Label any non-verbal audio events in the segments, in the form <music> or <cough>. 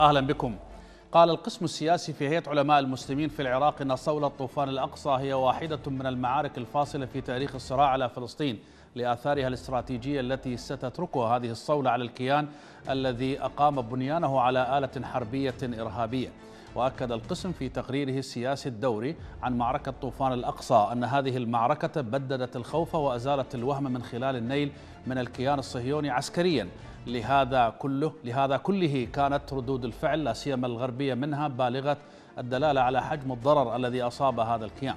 أهلا بكم قال القسم السياسي في هيئة علماء المسلمين في العراق أن صولة طوفان الأقصى هي واحدة من المعارك الفاصلة في تاريخ الصراع على فلسطين لآثارها الاستراتيجية التي ستتركها هذه الصولة على الكيان الذي أقام بنيانه على آلة حربية إرهابية وأكد القسم في تقريره السياسي الدوري عن معركة طوفان الأقصى أن هذه المعركة بددت الخوف وأزالت الوهم من خلال النيل من الكيان الصهيوني عسكريا لهذا كله لهذا كله كانت ردود الفعل لا سيما الغربيه منها بالغه الدلاله على حجم الضرر الذي اصاب هذا الكيان.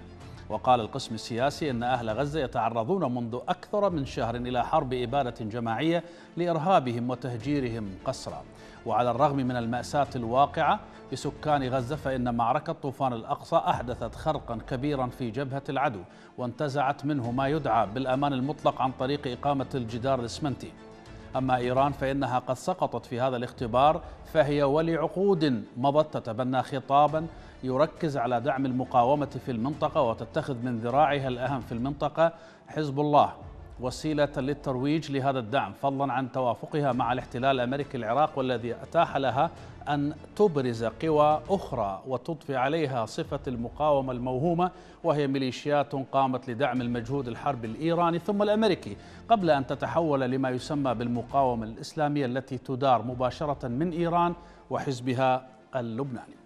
وقال القسم السياسي ان اهل غزه يتعرضون منذ اكثر من شهر الى حرب اباده جماعيه لارهابهم وتهجيرهم قسرا. وعلى الرغم من الماساه الواقعه بسكان غزه فان معركه طوفان الاقصى احدثت خرقا كبيرا في جبهه العدو وانتزعت منه ما يدعى بالامان المطلق عن طريق اقامه الجدار الاسمنتي. أما إيران فإنها قد سقطت في هذا الاختبار فهي ولعقود مضت تتبنى خطابا يركز على دعم المقاومة في المنطقة وتتخذ من ذراعها الأهم في المنطقة حزب الله وسيلة للترويج لهذا الدعم فضلا عن توافقها مع الاحتلال الأمريكي العراق والذي أتاح لها أن تبرز قوى أخرى وتضفي عليها صفة المقاومة الموهومة وهي ميليشيات قامت لدعم المجهود الحربي الإيراني ثم الأمريكي قبل أن تتحول لما يسمى بالمقاومة الإسلامية التي تدار مباشرة من إيران وحزبها اللبناني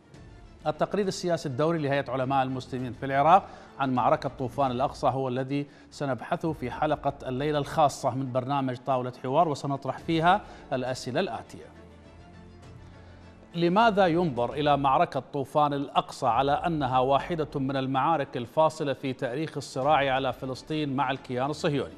التقرير السياسي الدوري لهيئة علماء المسلمين في العراق عن معركة طوفان الأقصى هو الذي سنبحثه في حلقة الليلة الخاصة من برنامج طاولة حوار وسنطرح فيها الأسئلة الآتية لماذا ينظر إلى معركة طوفان الأقصى على أنها واحدة من المعارك الفاصلة في تاريخ الصراع على فلسطين مع الكيان الصهيوني؟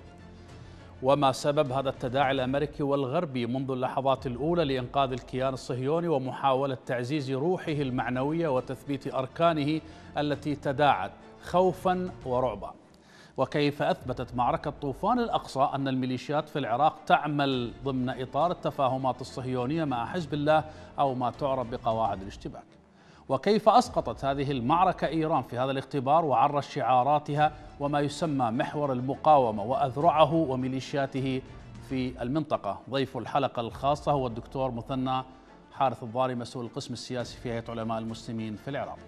وما سبب هذا التداعي الامريكي والغربي منذ اللحظات الاولى لانقاذ الكيان الصهيوني ومحاوله تعزيز روحه المعنويه وتثبيت اركانه التي تداعت خوفا ورعبا وكيف اثبتت معركه طوفان الاقصى ان الميليشيات في العراق تعمل ضمن اطار التفاهمات الصهيونيه مع حزب الله او ما تعرف بقواعد الاشتباك وكيف أسقطت هذه المعركة إيران في هذا الاختبار وعرت شعاراتها وما يسمى محور المقاومة وأذرعه وميليشياته في المنطقة ضيف الحلقة الخاصة هو الدكتور مثنى حارث الضاري مسؤول القسم السياسي في هيئة علماء المسلمين في العراق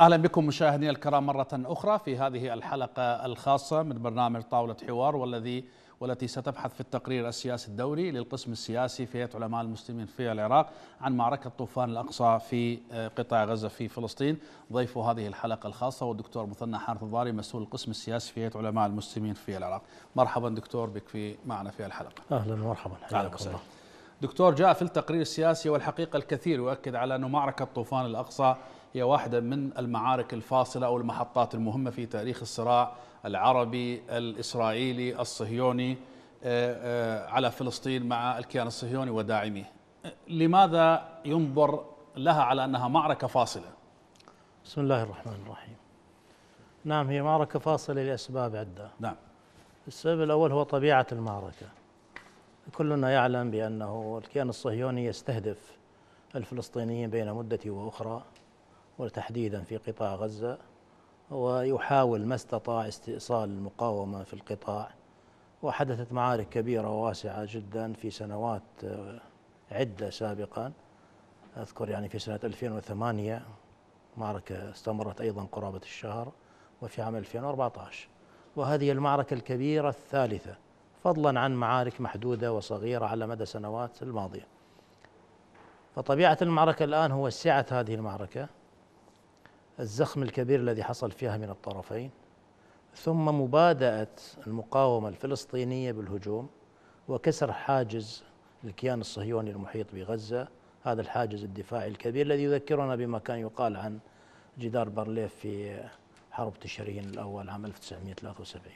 اهلا بكم مشاهدينا الكرام مره اخرى في هذه الحلقه الخاصه من برنامج طاوله حوار والذي والتي ستبحث في التقرير السياسي الدوري للقسم السياسي في هيئه علماء المسلمين في العراق عن معركه طوفان الاقصى في آه، قطاع غزه في فلسطين، ضيف هذه الحلقه الخاصه هو الدكتور مثنى حارث الضاري مسؤول القسم السياسي في هيئه علماء المسلمين في العراق. مرحبا دكتور بك في معنا في الحلقه. اهلا ومرحبا حياكم دكتور جاء في التقرير السياسي والحقيقه الكثير يؤكد على انه معركه طوفان الاقصى هي واحدة من المعارك الفاصلة أو المحطات المهمة في تاريخ الصراع العربي الإسرائيلي الصهيوني آه، آه، على فلسطين مع الكيان الصهيوني وداعميه لماذا ينظر لها على أنها معركة فاصلة بسم الله الرحمن الرحيم نعم هي معركة فاصلة لأسباب عدة نعم السبب الأول هو طبيعة المعركة كلنا يعلم بأنه الكيان الصهيوني يستهدف الفلسطينيين بين مدة وأخرى وتحديدا في قطاع غزة ويحاول ما استطاع استئصال المقاومة في القطاع وحدثت معارك كبيرة وواسعة جدا في سنوات آه، عدة سابقا أذكر يعني في سنة 2008 معركة استمرت أيضا قرابة الشهر وفي عام 2014 وهذه المعركة الكبيرة الثالثة فضلا عن معارك محدودة وصغيرة على مدى سنوات الماضية فطبيعة المعركة الآن هو سعة هذه المعركة الزخم الكبير الذي حصل فيها من الطرفين ثم مبادأة المقاومة الفلسطينية بالهجوم وكسر حاجز الكيان الصهيوني المحيط بغزة هذا الحاجز الدفاعي الكبير الذي يذكرنا بما كان يقال عن جدار برليف في حرب تشرين الأول عام 1973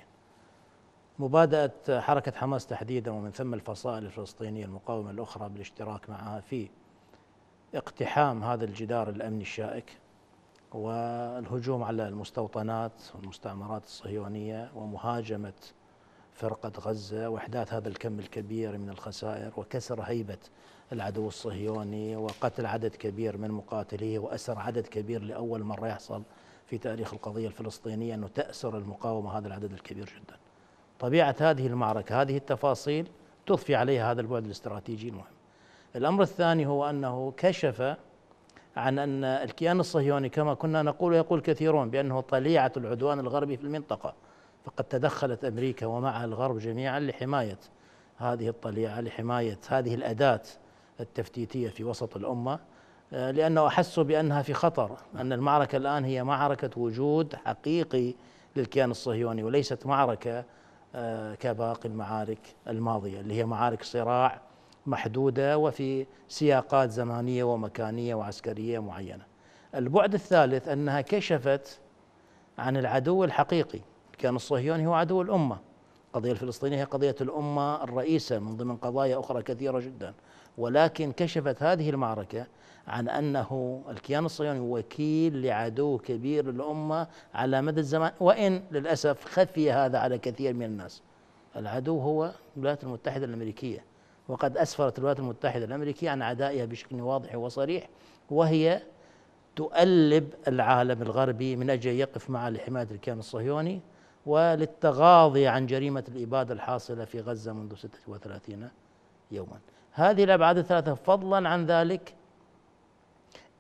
مبادأة حركة حماس تحديدا ومن ثم الفصائل الفلسطينية المقاومة الأخرى بالاشتراك معها في اقتحام هذا الجدار الأمني الشائك والهجوم على المستوطنات والمستعمرات الصهيونية ومهاجمة فرقة غزة وإحداث هذا الكم الكبير من الخسائر وكسر هيبة العدو الصهيوني وقتل عدد كبير من مقاتليه وأسر عدد كبير لأول مرة يحصل في تاريخ القضية الفلسطينية أنه تأسر المقاومة هذا العدد الكبير جدا طبيعة هذه المعركة هذه التفاصيل تضفي عليها هذا البعد الاستراتيجي المهم الأمر الثاني هو أنه كشف عن أن الكيان الصهيوني كما كنا نقول ويقول كثيرون بأنه طليعة العدوان الغربي في المنطقة فقد تدخلت أمريكا ومعها الغرب جميعا لحماية هذه الطليعة لحماية هذه الأداة التفتيتية في وسط الأمة آه، لأنه أحسوا بأنها في خطر أن المعركة الآن هي معركة وجود حقيقي للكيان الصهيوني وليست معركة آه، كباقي المعارك الماضية اللي هي معارك صراع محدودة وفي سياقات زمانية ومكانية وعسكرية معينة البعد الثالث أنها كشفت عن العدو الحقيقي كان الصهيوني هو عدو الأمة القضية الفلسطينية هي قضية الأمة الرئيسة من ضمن قضايا أخرى كثيرة جدا ولكن كشفت هذه المعركة عن أنه الكيان الصهيوني وكيل لعدو كبير للأمة على مدى الزمان وإن للأسف خفي هذا على كثير من الناس العدو هو الولايات المتحدة الأمريكية وقد أسفرت الولايات المتحدة الأمريكية عن عدائها بشكل واضح وصريح وهي تؤلب العالم الغربي من أجل يقف معه لحماية الكيان الصهيوني وللتغاضي عن جريمة الإبادة الحاصلة في غزة منذ 36 يوما هذه الأبعاد الثلاثة فضلا عن ذلك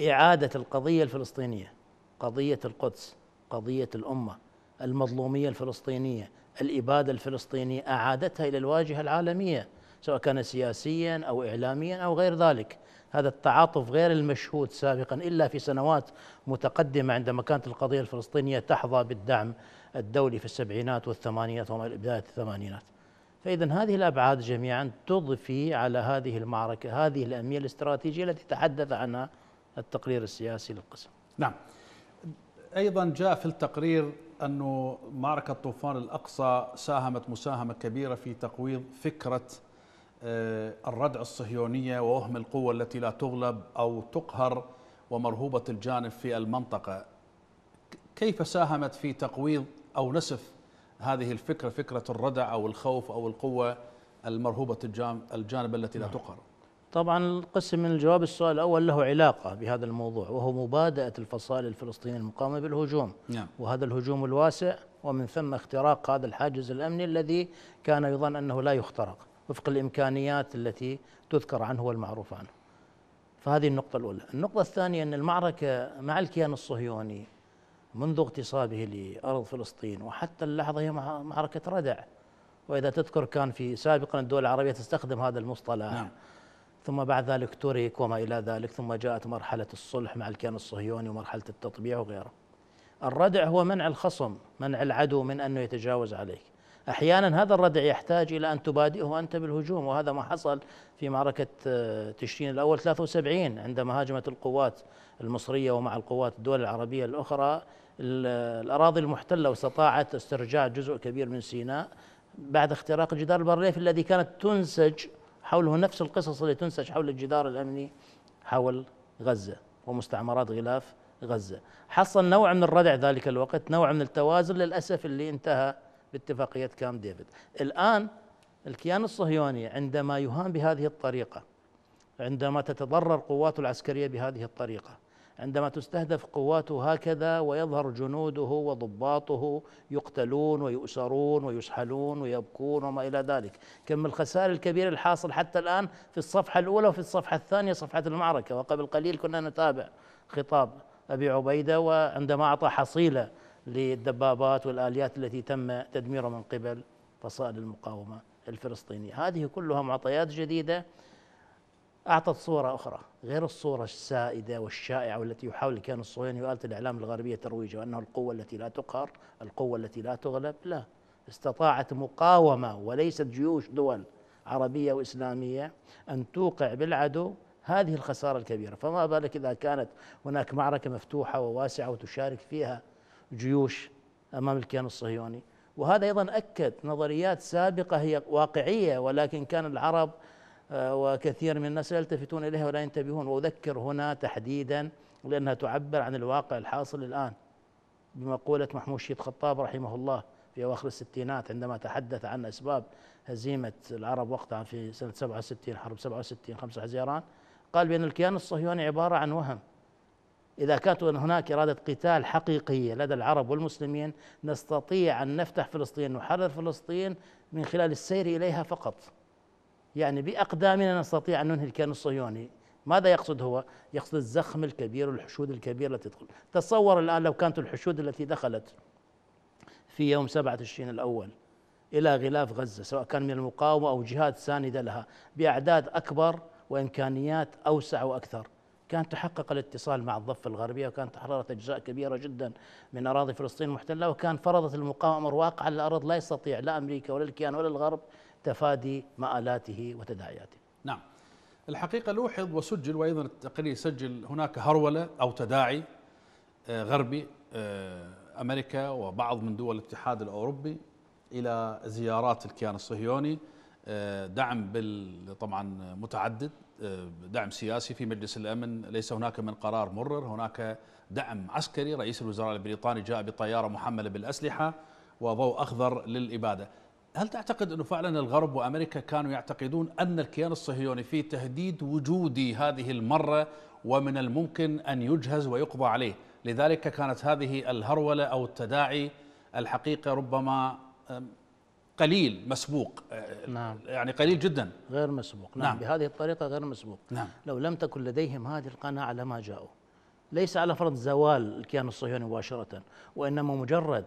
إعادة القضية الفلسطينية قضية القدس قضية الأمة المظلومية الفلسطينية الإبادة الفلسطينية أعادتها إلى الواجهة العالمية سواء كان سياسيا أو إعلاميا أو غير ذلك هذا التعاطف غير المشهود سابقا إلا في سنوات متقدمة عندما كانت القضية الفلسطينية تحظى بالدعم الدولي في السبعينات والثمانينات وما بدايه الثمانينات فإذا هذه الأبعاد جميعا تضفي على هذه المعركة هذه الأهمية الاستراتيجية التي تحدث عنها التقرير السياسي للقسم نعم أيضا جاء في التقرير أن معركة طوفان الأقصى ساهمت مساهمة كبيرة في تقويض فكرة آه، الردع الصهيونية ووهم القوة التي لا تغلب أو تقهر ومرهوبة الجانب في المنطقة كيف ساهمت في تقويض أو نسف هذه الفكرة فكرة الردع أو الخوف أو القوة المرهوبة الجانب التي لا نعم. تقهر طبعا القسم من الجواب السؤال الأول له علاقة بهذا الموضوع وهو مبادئة الفصائل الفلسطينية المقاومة بالهجوم نعم. وهذا الهجوم الواسع ومن ثم اختراق هذا الحاجز الأمني الذي كان يظن أنه لا يخترق وفق الامكانيات التي تذكر عنه والمعروف عنه. فهذه النقطة الأولى، النقطة الثانية أن المعركة مع الكيان الصهيوني منذ اغتصابه لأرض فلسطين وحتى اللحظة هي معركة ردع وإذا تذكر كان في سابقا الدول العربية تستخدم هذا المصطلح نعم. ثم بعد ذلك ترك وما إلى ذلك ثم جاءت مرحلة الصلح مع الكيان الصهيوني ومرحلة التطبيع وغيره الردع هو منع الخصم منع العدو من أنه يتجاوز عليك أحيانا هذا الردع يحتاج إلى أن تبادئه أنت بالهجوم وهذا ما حصل في معركة آه، تشرين الأول 73 عندما هاجمت القوات المصرية ومع القوات الدول العربية الأخرى آه، الأراضي المحتلة واستطاعت استرجاع جزء كبير من سيناء بعد اختراق جدار البرليف الذي كانت تنسج حوله نفس القصص اللي تنسج حول الجدار الأمني حول غزة ومستعمرات غلاف غزة حصل نوع من الردع ذلك الوقت نوع من التوازن للأسف اللي انتهى باتفاقية كام ديفيد الآن الكيان الصهيوني عندما يهان بهذه الطريقة عندما تتضرر قواته العسكرية بهذه الطريقة عندما تستهدف قواته هكذا ويظهر جنوده وضباطه يقتلون ويؤسرون ويسحلون ويبكون وما إلى ذلك كم الخسائر الكبيرة الحاصل حتى الآن في الصفحة الأولى وفي الصفحة الثانية صفحة المعركة وقبل قليل كنا نتابع خطاب أبي عبيدة وعندما أعطى حصيلة للدبابات والآليات التي تم تدميرها من قبل فصائل المقاومة الفلسطينية هذه كلها معطيات جديدة أعطت صورة أخرى غير الصورة السائدة والشائعة والتي يحاول كان الصهيوني وآلة الإعلام الغربية ترويجها وأنه القوة التي لا تقهر القوة التي لا تغلب لا استطاعت مقاومة وليست جيوش دول عربية وإسلامية أن توقع بالعدو هذه الخسارة الكبيرة فما بالك إذا كانت هناك معركة مفتوحة وواسعة وتشارك فيها جيوش امام الكيان الصهيوني وهذا ايضا اكد نظريات سابقه هي واقعيه ولكن كان العرب آه، وكثير من الناس لا يلتفتون اليها ولا ينتبهون واذكر هنا تحديدا لانها تعبر عن الواقع الحاصل الان بمقوله محمود شيد خطاب رحمه الله في اواخر الستينات عندما تحدث عن اسباب هزيمه العرب وقتها في سنه 67 حرب 67 5 حزيران قال بان الكيان الصهيوني عباره عن وهم إذا كانت هناك إرادة قتال حقيقية لدى العرب والمسلمين نستطيع أن نفتح فلسطين نحرر فلسطين من خلال السير إليها فقط يعني بأقدامنا نستطيع أن ننهي الكيان الصهيوني ماذا يقصد هو؟ يقصد الزخم الكبير والحشود الكبيرة التي تدخل تصور الآن لو كانت الحشود التي دخلت في يوم 7 تشرين الأول إلى غلاف غزة سواء كان من المقاومة أو جهات ساندة لها بأعداد أكبر وإمكانيات أوسع وأكثر كان تحقق الاتصال مع الضفة الغربية وكان تحررت أجزاء كبيرة جدا من أراضي فلسطين المحتلة وكان فرضت المقاومة أمر واقع على الأرض لا يستطيع لا أمريكا ولا الكيان ولا الغرب تفادي مآلاته وتداعياته نعم الحقيقة لوحظ وسجل وأيضا التقرير سجل هناك هرولة أو تداعي آه، غربي آه، أمريكا وبعض من دول الاتحاد الأوروبي إلى زيارات الكيان الصهيوني آه، دعم بال طبعا متعدد دعم سياسي في مجلس الامن، ليس هناك من قرار مرر، هناك دعم عسكري، رئيس الوزراء البريطاني جاء بطياره محمله بالاسلحه وضوء اخضر للاباده. هل تعتقد انه فعلا الغرب وامريكا كانوا يعتقدون ان الكيان الصهيوني في تهديد وجودي هذه المره ومن الممكن ان يجهز ويقضى عليه، لذلك كانت هذه الهروله او التداعي الحقيقه ربما قليل مسبوق نعم يعني قليل جدا غير مسبوق نعم, نعم بهذه الطريقة غير مسبوق نعم لو لم تكن لديهم هذه القناعة على ما جاءوا ليس على فرض زوال الكيان الصهيوني مباشرة وإنما مجرد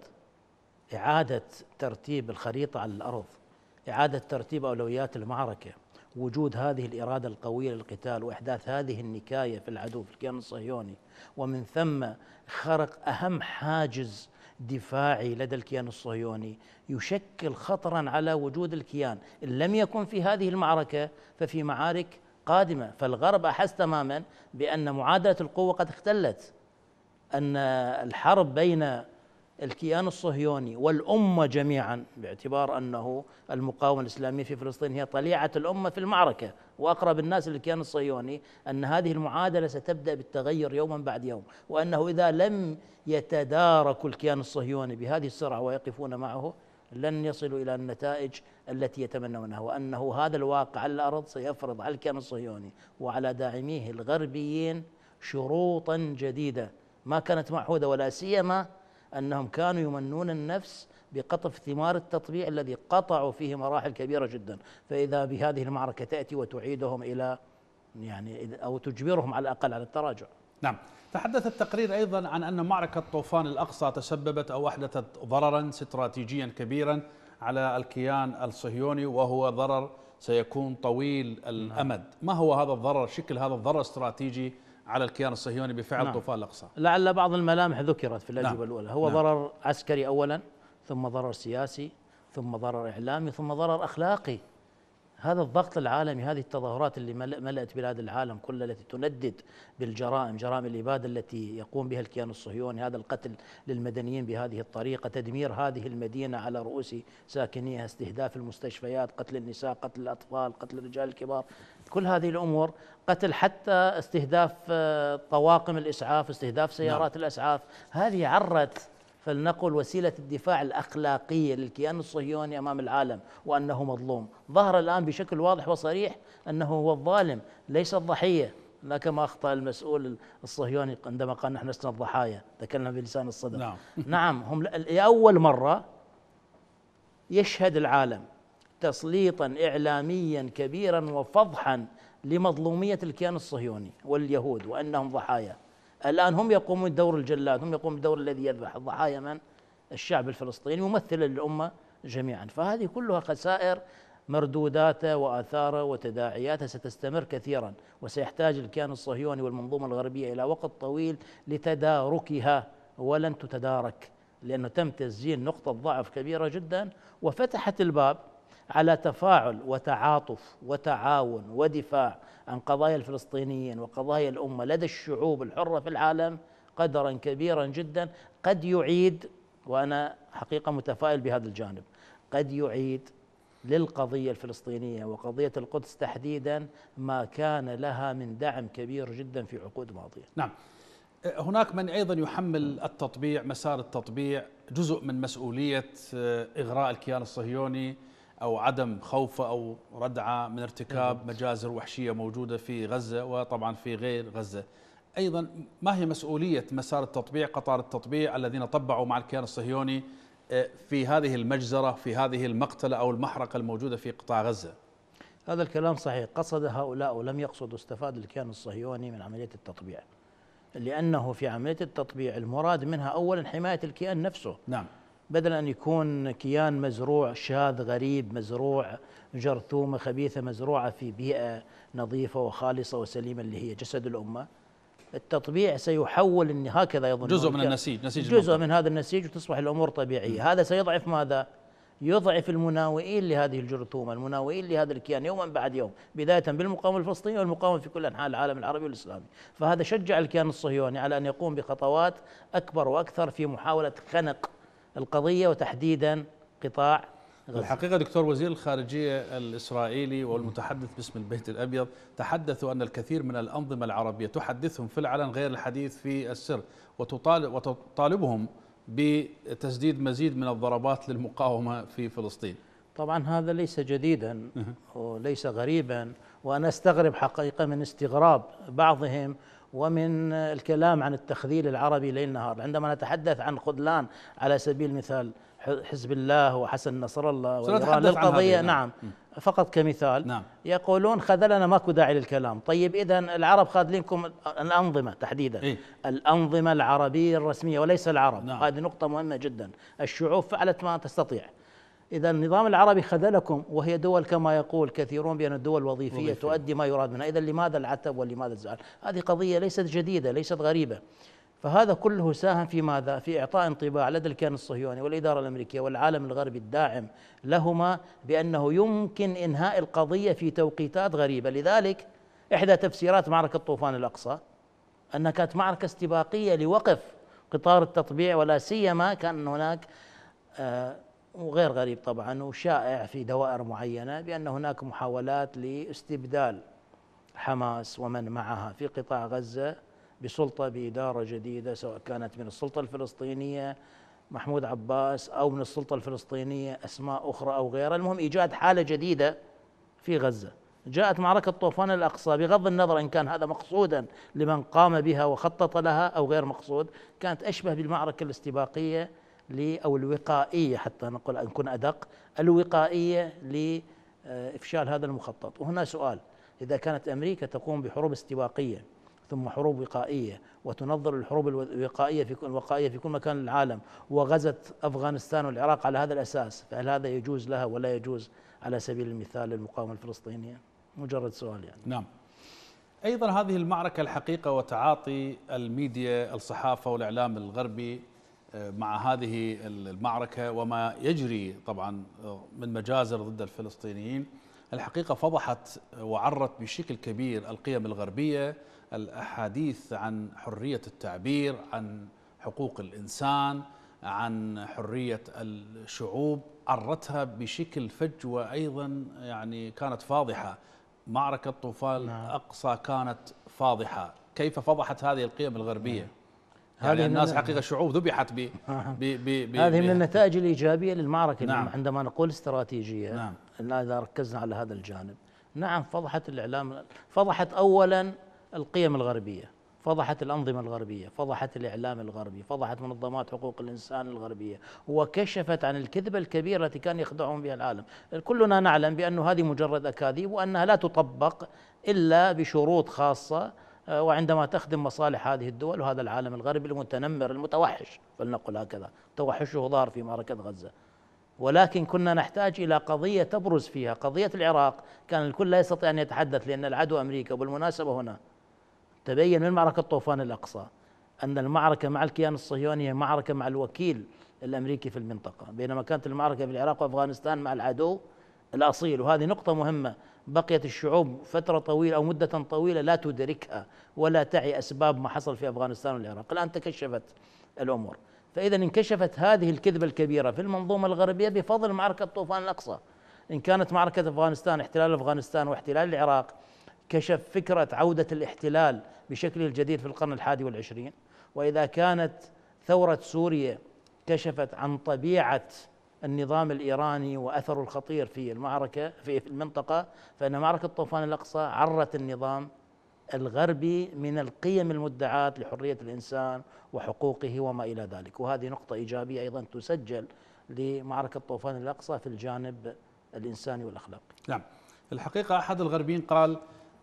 إعادة ترتيب الخريطة على الأرض إعادة ترتيب أولويات المعركة وجود هذه الإرادة القوية للقتال وإحداث هذه النكاية في العدو في الكيان الصهيوني ومن ثم خرق أهم حاجز دفاعي لدى الكيان الصهيوني يشكل خطرا على وجود الكيان إن لم يكن في هذه المعركة ففي معارك قادمة فالغرب أحس تماما بأن معادلة القوة قد اختلت أن الحرب بين الكيان الصهيوني والأمة جميعا باعتبار أنه المقاومة الإسلامية في فلسطين هي طليعة الأمة في المعركة وأقرب الناس للكيان الصهيوني أن هذه المعادلة ستبدأ بالتغير يوما بعد يوم وأنه إذا لم يتدارك الكيان الصهيوني بهذه السرعة ويقفون معه لن يصلوا إلى النتائج التي يتمنونها وأنه هذا الواقع على الأرض سيفرض على الكيان الصهيوني وعلى داعميه الغربيين شروطا جديدة ما كانت معهودة ولا سيما أنهم كانوا يمنون النفس بقطف ثمار التطبيع الذي قطعوا فيه مراحل كبيرة جدا فإذا بهذه المعركة تأتي وتعيدهم إلى يعني أو تجبرهم على الأقل على التراجع نعم تحدث التقرير أيضا عن أن معركة طوفان الأقصى تسببت أو أحدثت ضررا استراتيجيا كبيرا على الكيان الصهيوني وهو ضرر سيكون طويل الأمد ما هو هذا الضرر شكل هذا الضرر الاستراتيجي على الكيان الصهيوني بفعل نعم. طوفان الاقصى لعل بعض الملامح ذكرت في الاجوبه نعم. الاولى هو نعم. ضرر عسكري اولا ثم ضرر سياسي ثم ضرر اعلامي ثم ضرر اخلاقي هذا الضغط العالمي هذه التظاهرات اللي ملأت بلاد العالم كلها التي تندد بالجرائم جرائم الإبادة التي يقوم بها الكيان الصهيوني هذا القتل للمدنيين بهذه الطريقة تدمير هذه المدينة على رؤوس ساكنيها استهداف المستشفيات قتل النساء قتل الأطفال قتل الرجال الكبار كل هذه الأمور قتل حتى استهداف آه، طواقم الإسعاف استهداف سيارات نعم. الأسعاف هذه عرت فلنقل وسيلة الدفاع الأخلاقية للكيان الصهيوني أمام العالم وأنه مظلوم ظهر الآن بشكل واضح وصريح أنه هو الظالم ليس الضحية لا كما أخطأ المسؤول الصهيوني عندما قال نحن لسنا الضحايا تكلم بلسان الصدر نعم, <laughs> نعم هم لأول مرة يشهد العالم تسليطا إعلاميا كبيرا وفضحا لمظلومية الكيان الصهيوني واليهود وأنهم ضحايا الآن هم يقومون دور الجلاد هم يقومون دور الذي يذبح الضحايا من الشعب الفلسطيني ممثلا للأمة جميعا فهذه كلها خسائر مردوداته وآثاره وتداعياته ستستمر كثيرا وسيحتاج الكيان الصهيوني والمنظومة الغربية إلى وقت طويل لتداركها ولن تتدارك لأنه تم تسجيل نقطة ضعف كبيرة جدا وفتحت الباب على تفاعل وتعاطف وتعاون ودفاع عن قضايا الفلسطينيين وقضايا الامه لدى الشعوب الحره في العالم قدرا كبيرا جدا قد يعيد وانا حقيقه متفائل بهذا الجانب قد يعيد للقضيه الفلسطينيه وقضيه القدس تحديدا ما كان لها من دعم كبير جدا في عقود ماضيه. نعم. هناك من ايضا يحمل التطبيع مسار التطبيع جزء من مسؤوليه آه، اغراء الكيان الصهيوني أو عدم خوفه أو ردعة من ارتكاب مجازر وحشية موجودة في غزة وطبعا في غير غزة أيضا ما هي مسؤولية مسار التطبيع قطار التطبيع الذين طبعوا مع الكيان الصهيوني آه، في هذه المجزرة في هذه المقتلة أو المحرقة الموجودة في قطاع غزة هذا الكلام صحيح قصد هؤلاء ولم يقصدوا استفاد الكيان الصهيوني من عملية التطبيع لأنه في عملية التطبيع المراد منها أولا حماية الكيان نفسه نعم بدل أن يكون كيان مزروع شاذ غريب مزروع جرثومة خبيثة مزروعة في بيئة نظيفة وخالصة وسليمة اللي هي جسد الأمة التطبيع سيحول إن هكذا يظن جزء من النسيج نسيج جزء من هذا النسيج وتصبح الأمور طبيعية هذا سيضعف ماذا؟ يضعف المناوئين لهذه الجرثومة المناوئين لهذا الكيان يوما بعد يوم بداية بالمقاومة الفلسطينية والمقاومة في كل أنحاء العالم العربي والإسلامي فهذا شجع الكيان الصهيوني على أن يقوم بخطوات أكبر وأكثر في محاولة خنق القضية وتحديدا قطاع غزة الحقيقة دكتور وزير الخارجية الإسرائيلي والمتحدث باسم البيت الأبيض تحدثوا أن الكثير من الأنظمة العربية تحدثهم في العلن غير الحديث في السر وتطالب وتطالبهم بتسديد مزيد من الضربات للمقاومة في فلسطين طبعا هذا ليس جديدا وليس غريبا وأنا أستغرب حقيقة من استغراب بعضهم ومن الكلام عن التخذيل العربي ليل نهار عندما نتحدث عن خذلان على سبيل المثال حزب الله وحسن نصر الله وإيران للقضية نعم, نعم فقط كمثال نعم يقولون خذلنا ماكو داعي للكلام طيب إذا العرب خاذلينكم الأنظمة تحديدا إيه؟ الأنظمة العربية الرسمية وليس العرب نعم هذه نقطة مهمة جدا الشعوب فعلت ما تستطيع إذا النظام العربي خذلكم وهي دول كما يقول كثيرون بأن الدول الوظيفية وظيفية. تؤدي ما يراد منها إذا لماذا العتب ولماذا الزعل هذه قضية ليست جديدة ليست غريبة فهذا كله ساهم في ماذا؟ في إعطاء انطباع لدى الكيان الصهيوني والإدارة الأمريكية والعالم الغربي الداعم لهما بأنه يمكن إنهاء القضية في توقيتات غريبة لذلك إحدى تفسيرات معركة طوفان الأقصى أنها كانت معركة استباقية لوقف قطار التطبيع ولا سيما كان هناك آه وغير غريب طبعا وشائع في دوائر معينه بان هناك محاولات لاستبدال حماس ومن معها في قطاع غزه بسلطه باداره جديده سواء كانت من السلطه الفلسطينيه محمود عباس او من السلطه الفلسطينيه اسماء اخرى او غيرها، المهم ايجاد حاله جديده في غزه. جاءت معركه طوفان الاقصى بغض النظر ان كان هذا مقصودا لمن قام بها وخطط لها او غير مقصود، كانت اشبه بالمعركه الاستباقيه أو الوقائية حتى نقول نكون أدق الوقائية لإفشال هذا المخطط وهنا سؤال إذا كانت أمريكا تقوم بحروب استواقية ثم حروب وقائية وتنظر الحروب الوقائية في وقائيه في كل مكان العالم وغزت أفغانستان والعراق على هذا الأساس فهل هذا يجوز لها ولا يجوز على سبيل المثال المقاومة الفلسطينية مجرد سؤال يعني نعم أيضا هذه المعركة الحقيقة وتعاطي الميديا الصحافة والإعلام الغربي مع هذه المعركة وما يجري طبعا من مجازر ضد الفلسطينيين الحقيقة فضحت وعرت بشكل كبير القيم الغربية الأحاديث عن حرية التعبير عن حقوق الإنسان عن حرية الشعوب عرتها بشكل فجوة أيضا يعني كانت فاضحة معركة طوفان نعم. الأقصى كانت فاضحة كيف فضحت هذه القيم الغربية؟ نعم. يعني الناس حقيقه شعوب ذبحت ب <laughs> هذه من النتائج الايجابيه للمعركه نعم عندما نقول استراتيجيه نعم اذا ركزنا على هذا الجانب نعم فضحت الاعلام فضحت اولا القيم الغربيه فضحت الأنظمة الغربية فضحت الإعلام الغربي فضحت منظمات حقوق الإنسان الغربية وكشفت عن الكذبة الكبيرة التي كان يخدعهم بها العالم كلنا نعلم بأن هذه مجرد أكاذيب وأنها لا تطبق إلا بشروط خاصة آه، وعندما تخدم مصالح هذه الدول وهذا العالم الغربي المتنمر المتوحش فلنقل هكذا توحشه ظهر في معركة غزة ولكن كنا نحتاج إلى قضية تبرز فيها قضية العراق كان الكل لا يستطيع أن يتحدث لأن العدو أمريكا وبالمناسبة هنا تبين من معركة طوفان الأقصى أن المعركة مع الكيان الصهيوني هي معركة مع الوكيل الأمريكي في المنطقة بينما كانت المعركة في العراق وأفغانستان مع العدو الأصيل وهذه نقطة مهمة بقيت الشعوب فترة طويلة أو مدة طويلة لا تدركها ولا تعي أسباب ما حصل في أفغانستان والعراق الآن تكشفت الأمور فإذا انكشفت هذه الكذبة الكبيرة في المنظومة الغربية بفضل معركة طوفان الأقصى إن كانت معركة أفغانستان احتلال أفغانستان واحتلال العراق كشف فكرة عودة الاحتلال بشكله الجديد في القرن الحادي والعشرين وإذا كانت ثورة سوريا كشفت عن طبيعة النظام الإيراني وأثره الخطير في المعركة في المنطقة فإن معركة طوفان الأقصى عرت النظام الغربي من القيم المدعاة لحرية الإنسان وحقوقه وما إلى ذلك وهذه نقطة إيجابية أيضا تسجل لمعركة طوفان الأقصى في الجانب الإنساني والأخلاقي نعم الحقيقة أحد الغربيين قال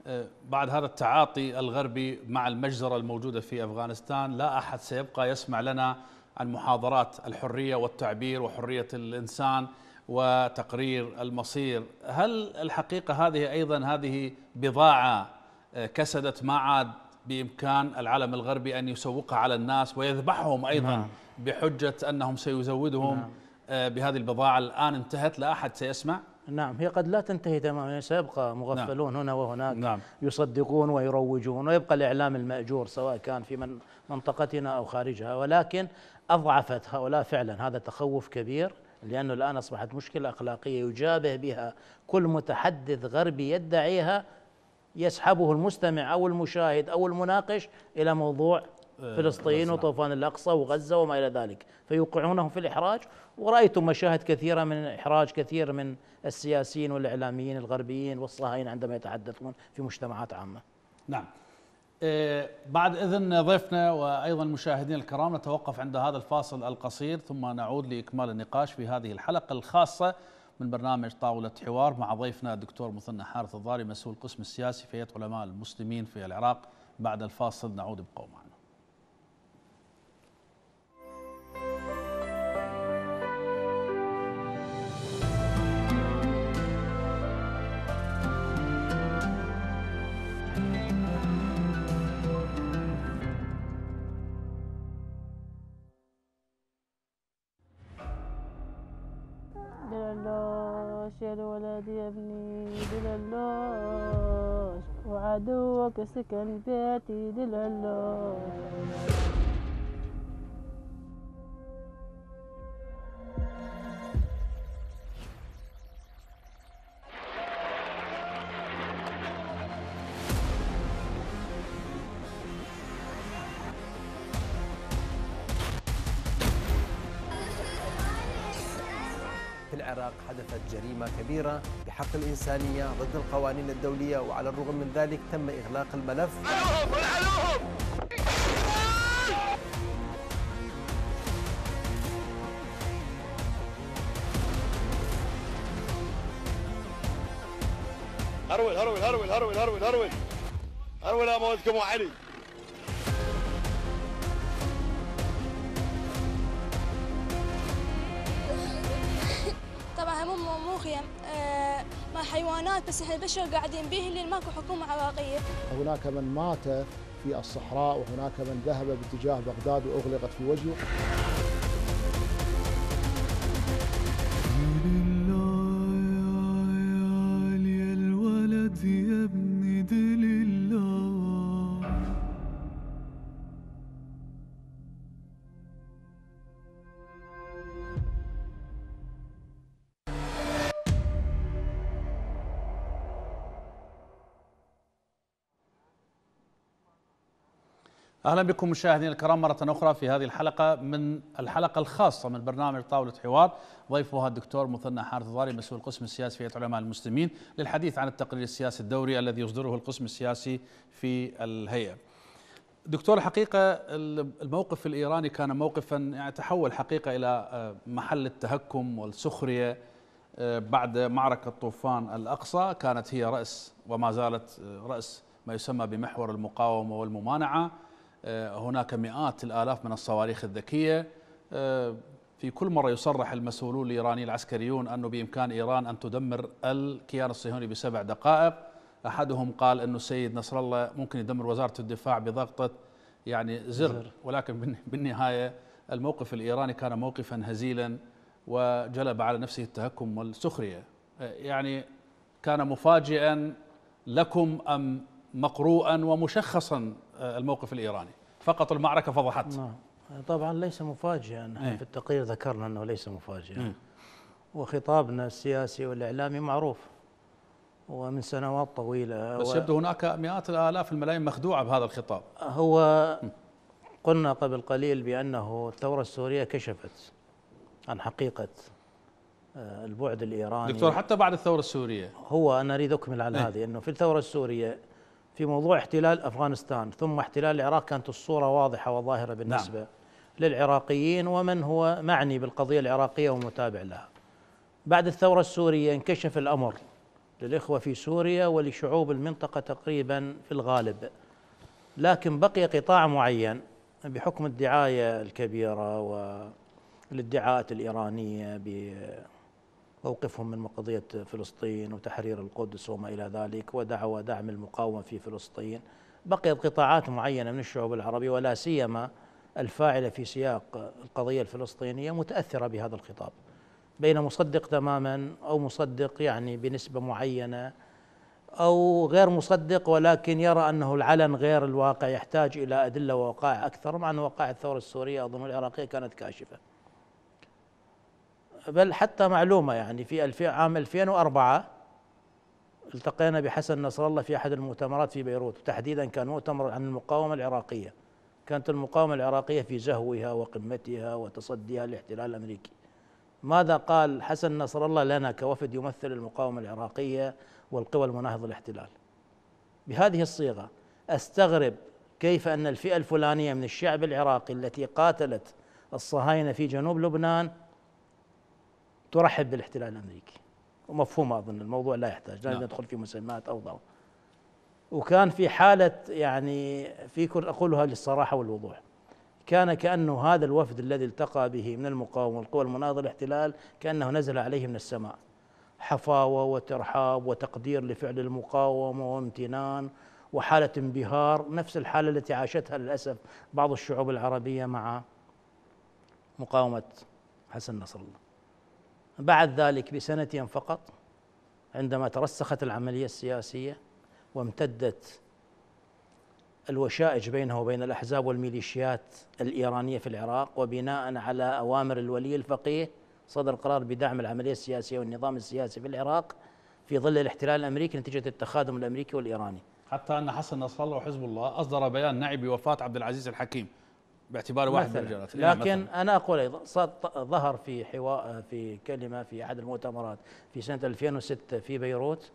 آه، بعد هذا التعاطي الغربي مع المجزرة الموجودة في أفغانستان لا أحد سيبقى يسمع لنا عن محاضرات الحرية والتعبير وحرية الإنسان وتقرير المصير هل الحقيقة هذه أيضا هذه بضاعة آه، كسدت ما عاد بإمكان العالم الغربي أن يسوقها على الناس ويذبحهم أيضا نعم. بحجة أنهم سيزودهم نعم. آه، بهذه البضاعة الآن انتهت لا أحد سيسمع نعم هي قد لا تنتهي تماما يعني سيبقى مغفلون نعم هنا وهناك نعم يصدقون ويروجون ويبقى الإعلام المأجور سواء كان في من منطقتنا أو خارجها ولكن أضعفت هؤلاء فعلا هذا تخوف كبير لأنه الآن أصبحت مشكلة أخلاقية يجابه بها كل متحدث غربي يدعيها يسحبه المستمع أو المشاهد أو المناقش إلى موضوع إيه، فلسطين وطوفان الأقصى وغزة وما إلى ذلك فيوقعونهم في الإحراج ورأيتم مشاهد كثيرة من إحراج كثير من السياسيين والإعلاميين الغربيين والصهاينة عندما يتحدثون في مجتمعات عامة نعم إيه، بعد إذن ضيفنا وأيضا المشاهدين الكرام نتوقف عند هذا الفاصل القصير ثم نعود لإكمال النقاش في هذه الحلقة الخاصة من برنامج طاولة حوار مع ضيفنا الدكتور مثنى حارث الضاري مسؤول القسم السياسي في هيئة علماء المسلمين في العراق بعد الفاصل نعود بقومه. أشهد ولدي يبني دلالوش وعدوك سكن بيتي دلالوش العراق حدثت جريمة كبيرة بحق الإنسانية ضد القوانين الدولية وعلى الرغم من ذلك تم إغلاق الملف هرول هرول هرول هرول هرول هرول هرول يا هرول وعلي بس احنا البشر قاعدين به اللي ماكو حكومة عراقية هناك من مات في الصحراء وهناك من ذهب باتجاه بغداد وأغلقت في وجهه اهلا بكم مشاهدينا الكرام مره اخرى في هذه الحلقه من الحلقه الخاصه من برنامج طاوله حوار ضيفها الدكتور مثنى حارث الضاري مسؤول القسم السياسي في هيئه علماء المسلمين للحديث عن التقرير السياسي الدوري الذي يصدره القسم السياسي في الهيئه. دكتور الحقيقه الموقف الايراني كان موقفا يعني تحول حقيقه الى آه، محل التهكم والسخريه آه، بعد معركه طوفان الاقصى كانت هي راس وما زالت آه، راس ما يسمى بمحور المقاومه والممانعه آه، هناك مئات الآلاف من الصواريخ الذكية آه، في كل مرة يصرح المسؤولون الإيرانيين العسكريون أنه بإمكان إيران أن تدمر الكيان الصهيوني بسبع دقائق أحدهم قال أنه السيد نصر الله ممكن يدمر وزارة الدفاع بضغطة يعني زر ولكن بالنهاية الموقف الإيراني كان موقفا هزيلا وجلب على نفسه التهكم والسخرية آه، يعني كان مفاجئا لكم أم مقروءا ومشخصا الموقف الإيراني فقط المعركة فضحت نعم طبعا ليس مفاجئا ايه؟ في التقرير ذكرنا أنه ليس مفاجئا إيه. وخطابنا السياسي والإعلامي معروف ومن سنوات طويلة بس يبدو هناك مئات الآلاف الملايين مخدوعة بهذا الخطاب هو قلنا قبل قليل بأنه الثورة السورية كشفت عن حقيقة آه، البعد الإيراني دكتور حتى بعد الثورة السورية هو أنا أريد أكمل على ايه؟ هذه أنه في الثورة السورية في موضوع احتلال افغانستان ثم احتلال العراق كانت الصوره واضحه وظاهره بالنسبه نعم. للعراقيين ومن هو معني بالقضيه العراقيه ومتابع لها. بعد الثوره السوريه انكشف الامر للاخوه في سوريا ولشعوب المنطقه تقريبا في الغالب. لكن بقي قطاع معين بحكم الدعايه الكبيره والادعاءات الايرانيه موقفهم من قضية فلسطين وتحرير القدس وما إلى ذلك ودعوى دعم المقاومة في فلسطين بقيت قطاعات معينة من الشعوب العربية ولا سيما الفاعلة في سياق القضية الفلسطينية متأثرة بهذا الخطاب بين مصدق تماما أو مصدق يعني بنسبة معينة أو غير مصدق ولكن يرى أنه العلن غير الواقع يحتاج إلى أدلة ووقائع أكثر مع أن وقائع الثورة السورية أظن العراقية كانت كاشفة بل حتى معلومة يعني في عام 2004 التقينا بحسن نصر الله في أحد المؤتمرات في بيروت تحديدا كان مؤتمر عن المقاومة العراقية كانت المقاومة العراقية في زهوها وقمتها وتصديها للاحتلال الأمريكي ماذا قال حسن نصر الله لنا كوفد يمثل المقاومة العراقية والقوى المناهضة للاحتلال بهذه الصيغة أستغرب كيف أن الفئة الفلانية من الشعب العراقي التي قاتلت الصهاينة في جنوب لبنان ترحب بالاحتلال الامريكي ومفهوم اظن الموضوع لا يحتاج لا نعم. ندخل في مسميات اوضاع وكان في حاله يعني في كل اقولها للصراحه والوضوح كان كانه هذا الوفد الذي التقى به من المقاومه والقوى المناضله الاحتلال كانه نزل عليه من السماء حفاوه وترحاب وتقدير لفعل المقاومه وامتنان وحاله انبهار نفس الحاله التي عاشتها للاسف بعض الشعوب العربيه مع مقاومه حسن نصر الله بعد ذلك بسنتين فقط عندما ترسخت العمليه السياسيه وامتدت الوشائج بينه وبين الاحزاب والميليشيات الايرانيه في العراق وبناء على اوامر الولي الفقيه صدر قرار بدعم العمليه السياسيه والنظام السياسي في العراق في ظل الاحتلال الامريكي نتيجه التخادم الامريكي والايراني. حتى ان حسن نصر الله وحزب الله اصدر بيان نعي بوفاه عبد العزيز الحكيم باعتباره واحد من الرجالات إيه، لكن مثلاً. انا اقول ايضا ظهر في حوار في كلمه في احد المؤتمرات في سنه 2006 في بيروت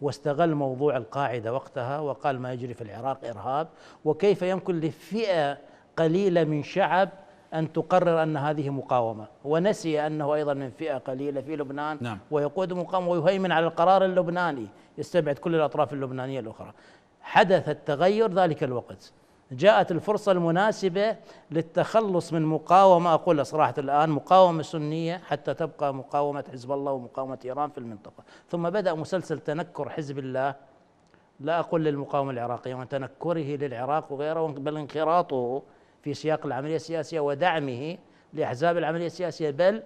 واستغل موضوع القاعده وقتها وقال ما يجري في العراق ارهاب وكيف يمكن لفئه قليله من شعب أن تقرر أن هذه مقاومة ونسي أنه أيضا من فئة قليلة في لبنان نعم. ويقود مقاومة ويهيمن على القرار اللبناني يستبعد كل الأطراف اللبنانية الأخرى حدث التغير ذلك الوقت جاءت الفرصة المناسبة للتخلص من مقاومة أقول صراحة الآن مقاومة سنية حتى تبقى مقاومة حزب الله ومقاومة إيران في المنطقة ثم بدأ مسلسل تنكر حزب الله لا أقول للمقاومة العراقية وتنكره للعراق وغيره بل انخراطه في سياق العملية السياسية ودعمه لأحزاب العملية السياسية بل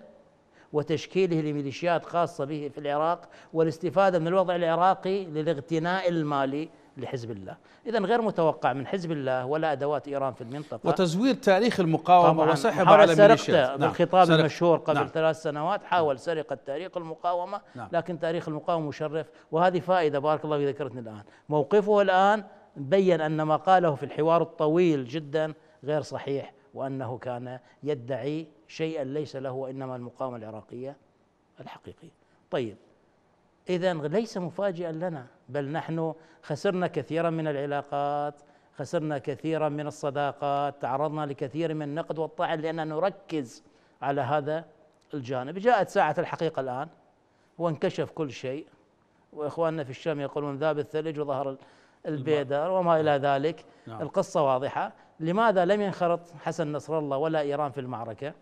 وتشكيله لميليشيات خاصة به في العراق والاستفادة من الوضع العراقي للاغتناء المالي لحزب الله إذا غير متوقع من حزب الله ولا أدوات إيران في المنطقة وتزوير تاريخ المقاومة وسحب على الميليشيات نعم بالخطاب سرق. المشهور قبل نعم ثلاث سنوات حاول سرقة تاريخ المقاومة نعم لكن تاريخ المقاومة مشرف وهذه فائدة بارك الله في ذكرتني الآن موقفه الآن بين أن ما قاله في الحوار الطويل جدا غير صحيح وأنه كان يدعي شيئا ليس له وإنما المقاومة العراقية الحقيقية طيب إذا ليس مفاجئا لنا بل نحن خسرنا كثيرا من العلاقات خسرنا كثيرا من الصداقات تعرضنا لكثير من النقد والطعن لأننا نركز على هذا الجانب جاءت ساعة الحقيقة الآن وانكشف كل شيء وإخواننا في الشام يقولون ذاب الثلج وظهر البيدر وما إلى ذلك نعم. القصة واضحة لماذا لم ينخرط حسن نصر الله ولا إيران في المعركة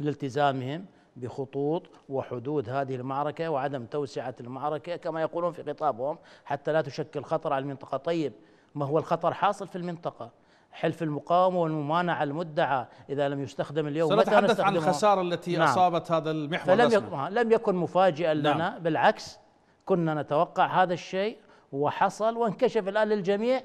لالتزامهم بخطوط وحدود هذه المعركة وعدم توسعة المعركة كما يقولون في خطابهم حتى لا تشكل خطر على المنطقة طيب ما هو الخطر حاصل في المنطقة حلف المقاومة والممانعة المدعى إذا لم يستخدم اليوم سنتحدث عن الخسارة التي نعم. أصابت هذا المحور فلم يكن, لم يكن مفاجئا نعم. لنا بالعكس كنا نتوقع هذا الشيء وحصل وانكشف الآن للجميع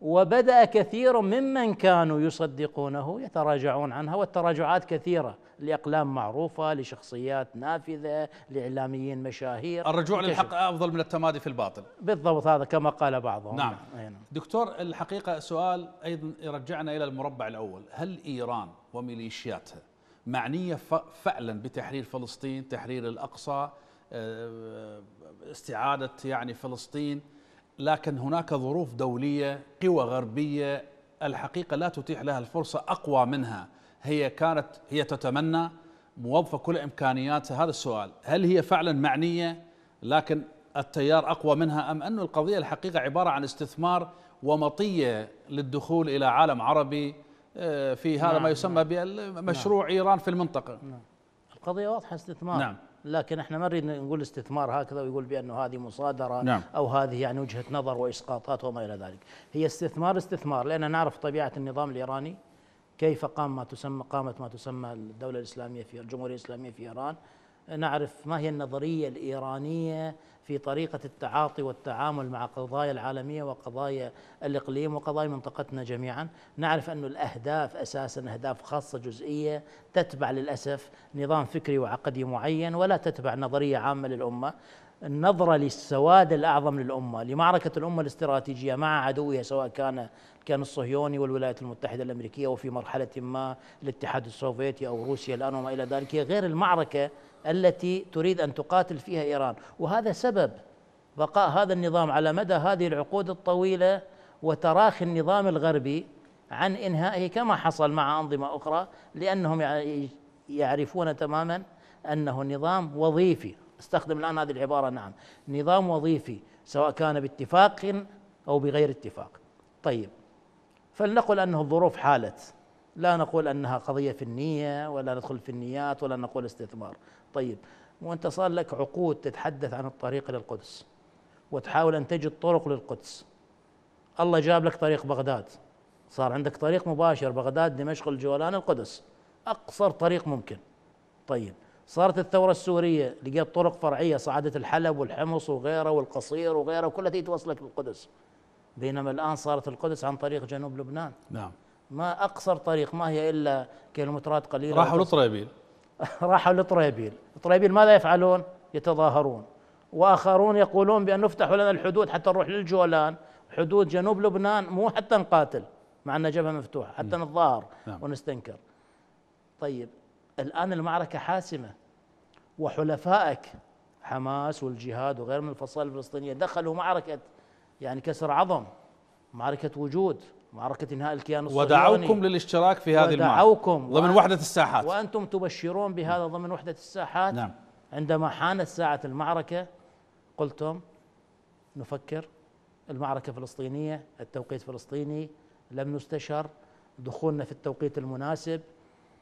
وبدا كثير ممن كانوا يصدقونه يتراجعون عنها والتراجعات كثيره لاقلام معروفه لشخصيات نافذه لاعلاميين مشاهير الرجوع كشف. للحق افضل من التمادي في الباطل بالضبط هذا كما قال بعضهم نعم, نعم. دكتور الحقيقه سؤال ايضا يرجعنا الى المربع الاول هل ايران وميليشياتها معنيه فعلا بتحرير فلسطين تحرير الاقصى آه، استعاده يعني فلسطين لكن هناك ظروف دوليه قوى غربيه الحقيقه لا تتيح لها الفرصه اقوى منها هي كانت هي تتمنى موظفه كل امكانياتها هذا السؤال هل هي فعلا معنيه لكن التيار اقوى منها ام ان القضيه الحقيقه عباره عن استثمار ومطيه للدخول الى عالم عربي آه، في هذا نعم ما يسمى نعم بمشروع نعم ايران في المنطقه نعم القضيه واضحه استثمار نعم لكن احنا ما نريد نقول استثمار هكذا ويقول بانه هذه مصادره نعم. او هذه يعني وجهه نظر واسقاطات وما الى ذلك، هي استثمار استثمار لان نعرف طبيعه النظام الايراني كيف قام ما تسمى قامت ما تسمى الدوله الاسلاميه في الجمهوريه الاسلاميه في ايران نعرف ما هي النظريه الايرانيه في طريقة التعاطي والتعامل مع قضايا العالمية وقضايا الإقليم وقضايا منطقتنا جميعا نعرف أن الأهداف أساسا أهداف خاصة جزئية تتبع للأسف نظام فكري وعقدي معين ولا تتبع نظرية عامة للأمة النظرة للسواد الأعظم للأمة لمعركة الأمة الاستراتيجية مع عدوها سواء كان كان الصهيوني والولايات المتحدة الأمريكية وفي مرحلة ما الاتحاد السوفيتي أو روسيا الآن وما إلى ذلك هي غير المعركة التي تريد ان تقاتل فيها ايران وهذا سبب بقاء هذا النظام على مدى هذه العقود الطويله وتراخي النظام الغربي عن انهائه كما حصل مع انظمه اخرى لانهم يعرفون تماما انه نظام وظيفي استخدم الان هذه العباره نعم نظام وظيفي سواء كان باتفاق او بغير اتفاق طيب فلنقل انه الظروف حالت لا نقول أنها قضية في النية ولا ندخل في النيات ولا نقول استثمار طيب وأنت صار لك عقود تتحدث عن الطريق للقدس وتحاول أن تجد طرق للقدس الله جاب لك طريق بغداد صار عندك طريق مباشر بغداد دمشق الجولان القدس أقصر طريق ممكن طيب صارت الثورة السورية لقيت طرق فرعية صعدت الحلب والحمص وغيره والقصير وغيره كلها توصلك للقدس بينما الآن صارت القدس عن طريق جنوب لبنان نعم ما اقصر طريق ما هي الا كيلومترات قليله راحوا لطريبيل <laughs> راحوا لطريبيل طريبيل ماذا يفعلون يتظاهرون واخرون يقولون بان نفتح لنا الحدود حتى نروح للجولان حدود جنوب لبنان مو حتى نقاتل مع ان جبهه مفتوحه حتى نتظاهر نعم. ونستنكر طيب الان المعركه حاسمه وحلفائك حماس والجهاد وغير من الفصائل الفلسطينيه دخلوا معركه يعني كسر عظم معركه وجود معركة إنهاء الكيان الصهيوني ودعوكم للاشتراك في هذه المعركة ودعوكم ضمن وحدة الساحات وأنتم تبشرون بهذا نعم. ضمن وحدة الساحات نعم عندما حانت ساعة المعركة قلتم نفكر المعركة فلسطينية التوقيت فلسطيني لم نستشر دخولنا في التوقيت المناسب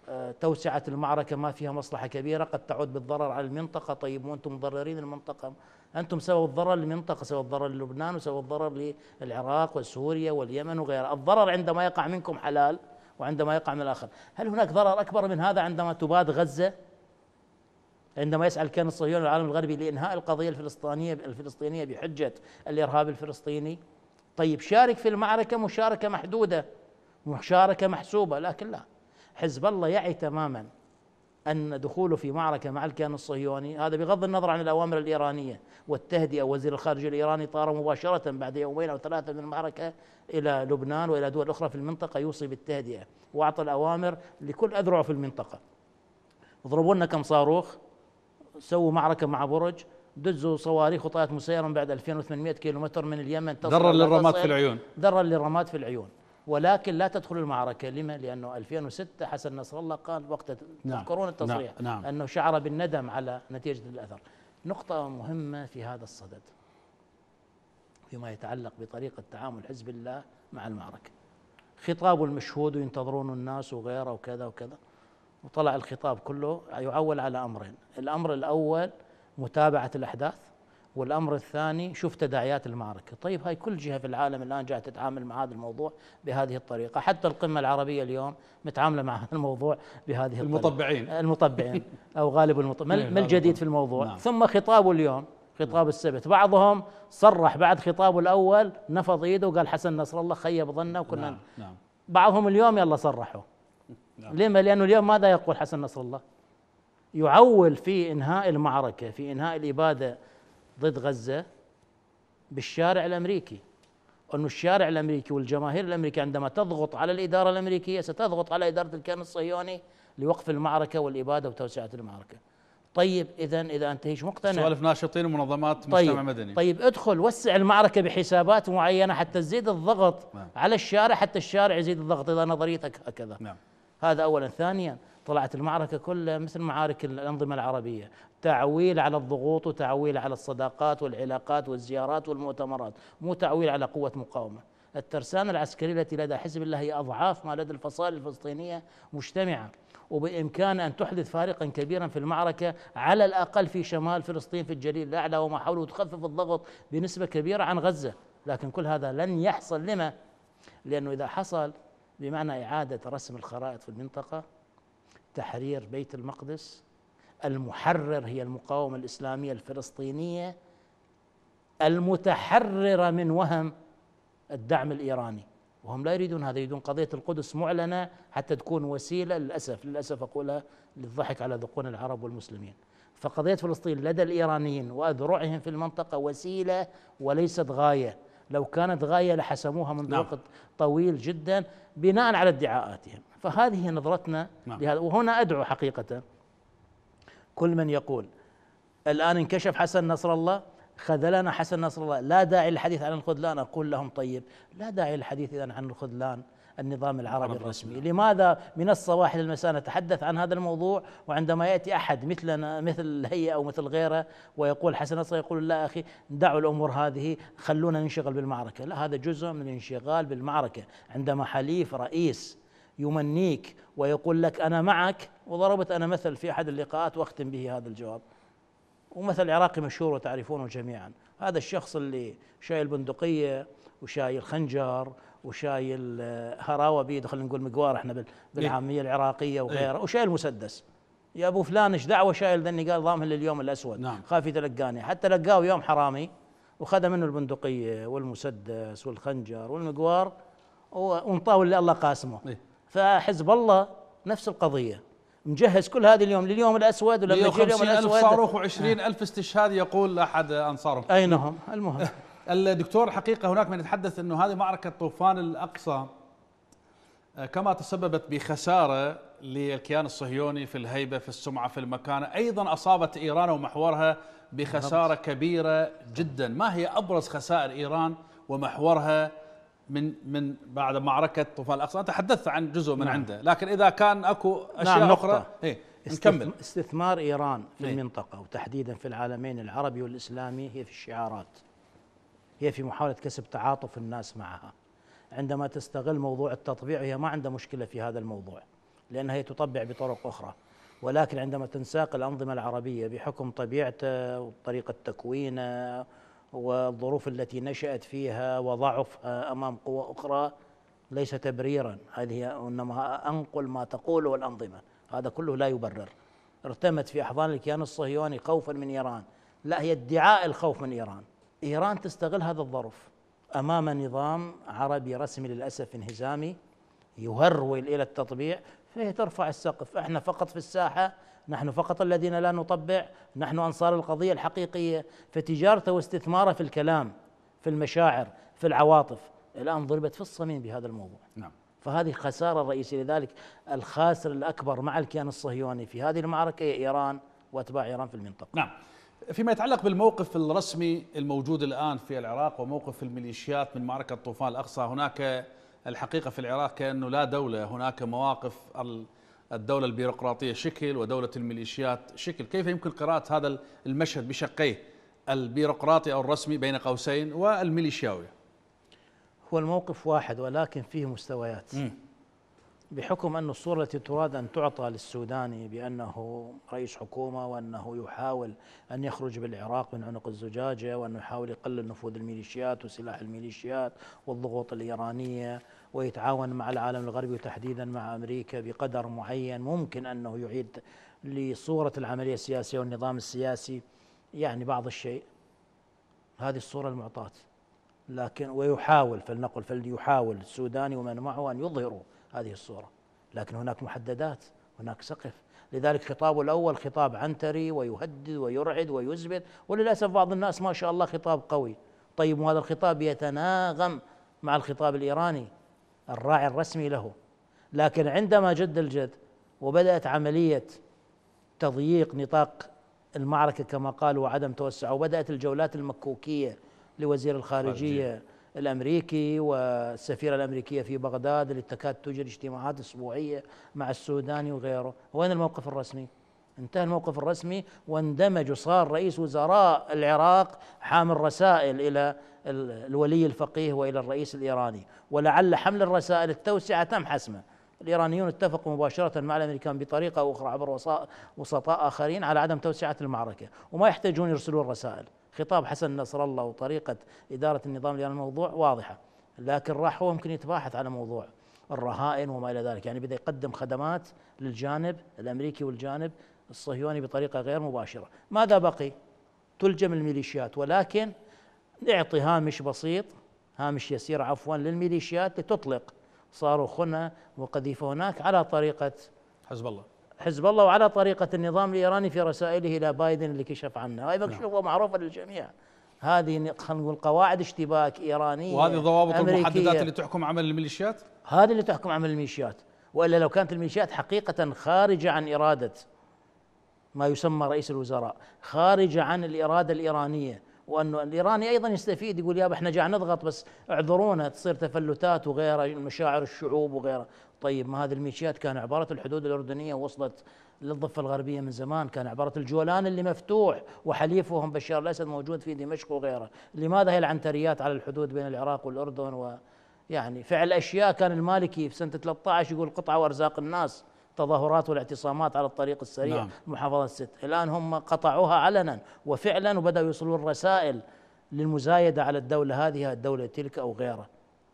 آه، توسعة المعركة ما فيها مصلحة كبيرة قد تعود بالضرر على المنطقة طيب وأنتم مضررين المنطقة انتم سووا الضرر للمنطقه سووا الضرر للبنان وسووا الضرر للعراق وسوريا واليمن وغيرها الضرر عندما يقع منكم حلال وعندما يقع من الاخر هل هناك ضرر اكبر من هذا عندما تباد غزه عندما يسعى الكيان الصهيوني والعالم الغربي لانهاء القضيه الفلسطينيه الفلسطينيه بحجه الارهاب الفلسطيني طيب شارك في المعركه مشاركه محدوده مشاركه محسوبه لكن لا حزب الله يعي تماما أن دخوله في معركة مع الكيان الصهيوني هذا بغض النظر عن الأوامر الإيرانية والتهدئة وزير الخارجية الإيراني طار مباشرة بعد يومين أو ثلاثة من المعركة إلى لبنان وإلى دول أخرى في المنطقة يوصي بالتهدئة وأعطى الأوامر لكل أذرعه في المنطقة اضربوا لنا كم صاروخ سووا معركة مع برج دزوا صواريخ وطائرات مسيرة بعد 2800 كيلومتر من اليمن درا للرماد في العيون درا للرماد في العيون ولكن لا تدخل المعركة لما؟ لأنه 2006 حسن نصر الله قال وقت نعم. تذكرون نعم. التصريح نعم نعم أنه شعر بالندم على نتيجة الأثر نقطة مهمة في هذا الصدد فيما يتعلق بطريقة تعامل حزب الله مع المعركة خطابه المشهود وينتظرون الناس وغيره وكذا وكذا وطلع الخطاب كله يعول على أمرين الأمر الأول متابعة الأحداث والامر الثاني شوف تداعيات المعركه، طيب هاي كل جهه في العالم الان جايه تتعامل مع هذا الموضوع بهذه الطريقه، حتى القمه العربيه اليوم متعامله مع هذا الموضوع بهذه المطبعين الطريقة. المطبعين او غالب المطبعين، ما إيه، الجديد في الموضوع؟ نعم. ثم خطابه اليوم خطاب نعم. السبت بعضهم صرح بعد خطابه الأول نفض إيده وقال حسن نصر الله خيب ظننا وكنا نعم. نعم. بعضهم اليوم يلا صرحوا نعم. لما لأنه اليوم ماذا يقول حسن نصر الله يعول في إنهاء المعركة في إنهاء الإبادة ضد غزة بالشارع الأمريكي أن الشارع الأمريكي والجماهير الأمريكية عندما تضغط على الإدارة الأمريكية ستضغط على إدارة الكيان الصهيوني لوقف المعركة والإبادة وتوسعة المعركة طيب إذا إذا أنت هيش مقتنع سوالف ناشطين ومنظمات طيب مجتمع مدني طيب ادخل وسع المعركة بحسابات معينة حتى تزيد الضغط نعم. على الشارع حتى الشارع يزيد الضغط إذا نظريتك هكذا نعم. هذا أولا ثانيا طلعت المعركة كلها مثل معارك الأنظمة العربية تعويل على الضغوط وتعويل على الصداقات والعلاقات والزيارات والمؤتمرات مو تعويل على قوة مقاومة الترسانة العسكرية التي لدى حزب الله هي أضعاف ما لدى الفصائل الفلسطينية مجتمعة وبإمكان أن تحدث فارقا كبيرا في المعركة على الأقل في شمال فلسطين في الجليل الأعلى وما حوله وتخفف الضغط بنسبة كبيرة عن غزة لكن كل هذا لن يحصل لما؟ لأنه إذا حصل بمعنى إعادة رسم الخرائط في المنطقة تحرير بيت المقدس المحرر هي المقاومه الاسلاميه الفلسطينيه المتحرره من وهم الدعم الايراني وهم لا يريدون هذا يريدون قضيه القدس معلنه حتى تكون وسيله للاسف للاسف اقولها للضحك على ذقون العرب والمسلمين فقضيه فلسطين لدى الايرانيين واذرعهم في المنطقه وسيله وليست غايه لو كانت غايه لحسموها منذ نعم. وقت طويل جدا بناء على ادعاءاتهم فهذه نظرتنا نعم. لهذا وهنا ادعو حقيقه كل من يقول الآن انكشف حسن نصر الله خذلنا حسن نصر الله لا داعي للحديث عن الخذلان أقول لهم طيب لا داعي للحديث إذا عن الخذلان النظام العربي الرسمي لماذا من الصباح إلى المساء نتحدث عن هذا الموضوع وعندما يأتي أحد مثلنا مثل هي أو مثل غيره ويقول حسن نصر يقول لا أخي دعوا الأمور هذه خلونا ننشغل بالمعركة لا هذا جزء من الانشغال بالمعركة عندما حليف رئيس يمنيك ويقول لك أنا معك وضربت أنا مثل في أحد اللقاءات وأختم به هذا الجواب ومثل عراقي مشهور وتعرفونه جميعا هذا الشخص اللي شايل بندقية وشايل خنجر وشايل آه، هراوة بيد خلينا نقول مقوار احنا بالعامية العراقية إيه. وغيره وشايل مسدس يا ابو فلان ايش دعوه شايل ذني قال ضامن لليوم الاسود نعم. خاف يتلقاني حتى لقاه يوم حرامي وخذ منه البندقيه والمسدس والخنجر والمقوار وانطاه اللي الله قاسمه إيه؟ فحزب الله نفس القضيه مجهز كل هذه اليوم لليوم الاسود ولما يجي اليوم الاسود ألف صاروخ و20 ألف استشهاد يقول احد انصارهم اين هم المهم <laughs> الدكتور حقيقه هناك من يتحدث انه هذه معركه طوفان الاقصى آه، كما تسببت بخساره للكيان الصهيوني في الهيبه في السمعه في المكانه ايضا اصابت ايران ومحورها بخساره كبيره جدا ما هي ابرز خسائر ايران ومحورها من من بعد معركه طوفان الاقصى أنا تحدثت عن جزء من نعم. عنده لكن اذا كان اكو نعم، اشياء نعم اخرى إيه، نكمل استثمار ايران في هي. إيه. المنطقه وتحديدا في العالمين العربي والاسلامي هي في الشعارات هي في محاوله كسب تعاطف الناس معها عندما تستغل موضوع التطبيع هي ما عندها مشكله في هذا الموضوع لانها هي تطبع بطرق اخرى ولكن عندما تنساق الانظمه العربيه بحكم طبيعته وطريقه تكوينه والظروف التي نشأت فيها وضعفها أمام قوى أخرى ليس تبريرا هذه إنما أنقل ما تقوله الأنظمة هذا كله لا يبرر ارتمت في أحضان الكيان الصهيوني خوفا من إيران لا هي ادعاء الخوف من إيران إيران تستغل هذا الظرف أمام نظام عربي رسمي للأسف انهزامي يهرول إلى التطبيع فهي ترفع السقف احنا فقط في الساحة نحن فقط الذين لا نطبع نحن انصار القضيه الحقيقيه فتجارته واستثماره في الكلام في المشاعر في العواطف الان ضربت في الصميم بهذا الموضوع نعم فهذه خساره رئيسيه لذلك الخاسر الاكبر مع الكيان الصهيوني في هذه المعركه هي ايران واتباع ايران في المنطقه نعم فيما يتعلق بالموقف الرسمي الموجود الان في العراق وموقف الميليشيات من معركه طوفان الاقصى هناك الحقيقه في العراق كانه لا دوله هناك مواقف الدولة البيروقراطية شكل ودولة الميليشيات شكل كيف يمكن قراءة هذا المشهد بشقيه البيروقراطي أو الرسمي بين قوسين والميليشياوي هو الموقف واحد ولكن فيه مستويات م. بحكم أن الصورة التي تراد أن تعطى للسوداني بأنه رئيس حكومة وأنه يحاول أن يخرج بالعراق من عنق الزجاجة وأنه يحاول يقلل نفوذ الميليشيات وسلاح الميليشيات والضغوط الإيرانية ويتعاون مع العالم الغربي وتحديدا مع أمريكا بقدر معين ممكن أنه يعيد لصورة العملية السياسية والنظام السياسي يعني بعض الشيء هذه الصورة المعطاة لكن ويحاول فلنقل فليحاول السوداني ومن معه أن يظهروا هذه الصورة لكن هناك محددات هناك سقف لذلك خطابه الأول خطاب عنتري ويهدد ويرعد ويزبد وللأسف بعض الناس ما شاء الله خطاب قوي طيب وهذا الخطاب يتناغم مع الخطاب الإيراني الراعي الرسمي له لكن عندما جد الجد وبدأت عملية تضييق نطاق المعركة كما قال وعدم توسع وبدأت الجولات المكوكية لوزير الخارجية خارجية. الأمريكي والسفيرة الأمريكية في بغداد اللي تكاد تجري اجتماعات أسبوعية مع السوداني وغيره وين الموقف الرسمي؟ انتهى الموقف الرسمي واندمج وصار رئيس وزراء العراق حامل رسائل الى الولي الفقيه والى الرئيس الايراني ولعل حمل الرسائل التوسعه تم حسمه الايرانيون اتفقوا مباشره مع الامريكان بطريقه او اخرى عبر وسطاء اخرين على عدم توسعه المعركه وما يحتاجون يرسلون رسائل خطاب حسن نصر الله وطريقه اداره النظام لهذا الموضوع واضحه لكن راح هو ممكن يتباحث على موضوع الرهائن وما الى ذلك يعني بدا يقدم خدمات للجانب الامريكي والجانب الصهيوني بطريقة غير مباشرة ماذا بقي؟ تلجم الميليشيات ولكن نعطي هامش بسيط هامش يسير عفوا للميليشيات لتطلق صاروخ هنا وقذيفة هناك على طريقة حزب الله حزب الله وعلى طريقة النظام الإيراني في رسائله إلى بايدن اللي كشف عنها هاي نعم. مكشوفة معروفة للجميع هذه خلينا نقول قواعد اشتباك إيرانية وهذه الضوابط المحددات اللي تحكم عمل الميليشيات؟ هذه اللي تحكم عمل الميليشيات وإلا لو كانت الميليشيات حقيقة خارجة عن إرادة ما يسمى رئيس الوزراء خارجة عن الإرادة الإيرانية وأنه الإيراني أيضا يستفيد يقول يابا احنا جاي نضغط بس اعذرونا تصير تفلتات وغيره مشاعر الشعوب وغيره طيب ما هذه الميشيات كان عبارة الحدود الأردنية وصلت للضفة الغربية من زمان كان عبارة الجولان اللي مفتوح وحليفهم بشار الأسد موجود في دمشق وغيره لماذا هي العنتريات على الحدود بين العراق والأردن و يعني فعل أشياء كان المالكي في سنة 13 يقول قطعة وأرزاق الناس التظاهرات والاعتصامات على الطريق السريع نعم. محافظة الست الآن هم قطعوها علنا وفعلا وبدأوا يوصلون رسائل للمزايدة على الدولة هذه الدولة تلك أو غيرها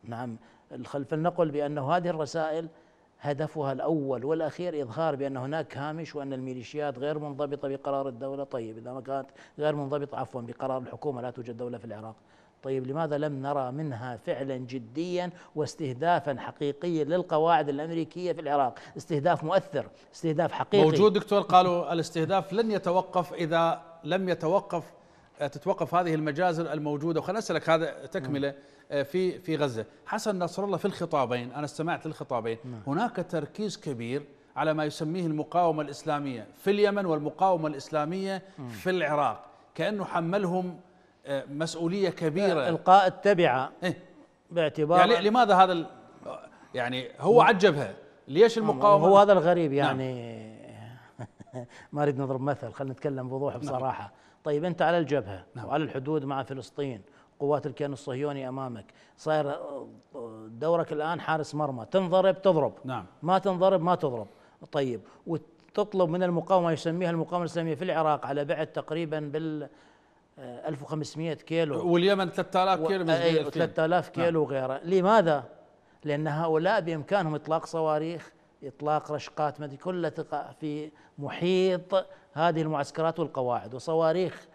نعم خلف النقل بأنه هذه الرسائل هدفها الأول والأخير إظهار بأن هناك هامش وأن الميليشيات غير منضبطة بقرار الدولة طيب إذا ما كانت غير منضبطة عفوا بقرار الحكومة لا توجد دولة في العراق طيب لماذا لم نرى منها فعلا جديا واستهدافا حقيقيا للقواعد الامريكيه في العراق، استهداف مؤثر، استهداف حقيقي موجود دكتور قالوا الاستهداف لن يتوقف اذا لم يتوقف تتوقف هذه المجازر الموجوده وخلنا اسالك هذا تكمله نعم. في في غزه، حسن نصر الله في الخطابين انا استمعت للخطابين نعم. هناك تركيز كبير على ما يسميه المقاومه الاسلاميه في اليمن والمقاومه الاسلاميه في العراق، كانه حملهم مسؤوليه كبيره القاء التبعه إيه؟ باعتبار يعني لماذا هذا يعني هو عجبها ليش المقاومه هو هذا الغريب نعم. يعني نعم. <laughs> ما اريد نضرب مثل خلينا نتكلم بوضوح نعم. بصراحه نعم. طيب انت على الجبهه نعم. وعلى الحدود مع فلسطين قوات الكيان الصهيوني امامك صاير آه، دورك الان حارس مرمى تنضرب تضرب نعم ما تنضرب ما تضرب طيب وتطلب من المقاومه يسميها المقاومه الاسلاميه في العراق على بعد تقريبا بال 1500 آه، كيلو واليمن 3000 كيلو بالنسبه نعم. 3000 كيلو وغيره لماذا؟ لان هؤلاء بامكانهم اطلاق صواريخ اطلاق رشقات مدري كلها تقع في محيط هذه المعسكرات والقواعد وصواريخ